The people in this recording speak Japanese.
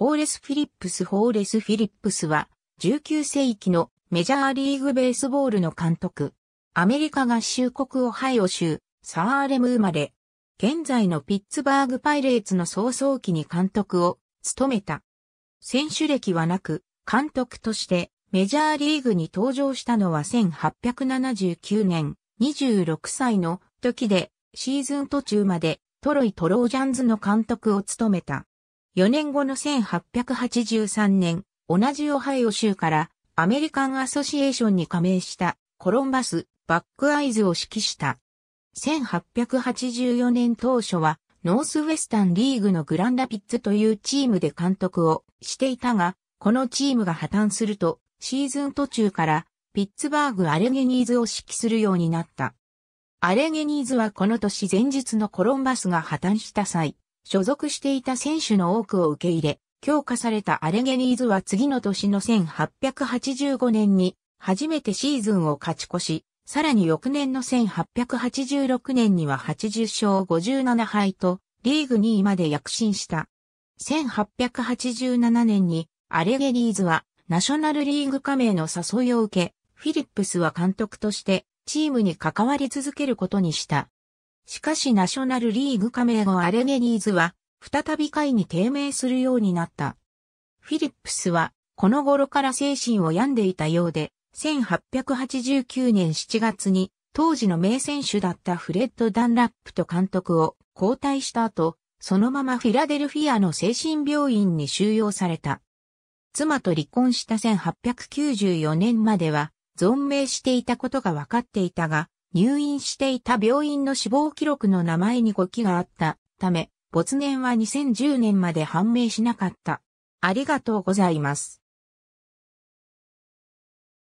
ホーレス・フィリップス・ホーレス・フィリップスは、19世紀のメジャーリーグベースボールの監督。アメリカ合衆国オハイオ州、サーレム生まれ。現在のピッツバーグパイレーツの早々期に監督を務めた。選手歴はなく、監督としてメジャーリーグに登場したのは1879年、26歳の時で、シーズン途中までトロイ・トロージャンズの監督を務めた。4年後の1883年、同じオハイオ州からアメリカンアソシエーションに加盟したコロンバス・バックアイズを指揮した。1884年当初はノースウェスタンリーグのグランダピッツというチームで監督をしていたが、このチームが破綻すると、シーズン途中からピッツバーグ・アレゲニーズを指揮するようになった。アレゲニーズはこの年前日のコロンバスが破綻した際、所属していた選手の多くを受け入れ、強化されたアレゲニーズは次の年の1885年に初めてシーズンを勝ち越し、さらに翌年の1886年には80勝57敗とリーグ2位まで躍進した。1887年にアレゲニーズはナショナルリーグ加盟の誘いを受け、フィリップスは監督としてチームに関わり続けることにした。しかしナショナルリーグ加盟後アレゲニーズは再び会に低迷するようになった。フィリップスはこの頃から精神を病んでいたようで、1889年7月に当時の名選手だったフレッド・ダンラップと監督を交代した後、そのままフィラデルフィアの精神病院に収容された。妻と離婚した1894年までは存命していたことが分かっていたが、入院していた病院の死亡記録の名前に語記があったため、没年は2010年まで判明しなかった。ありがとうございます。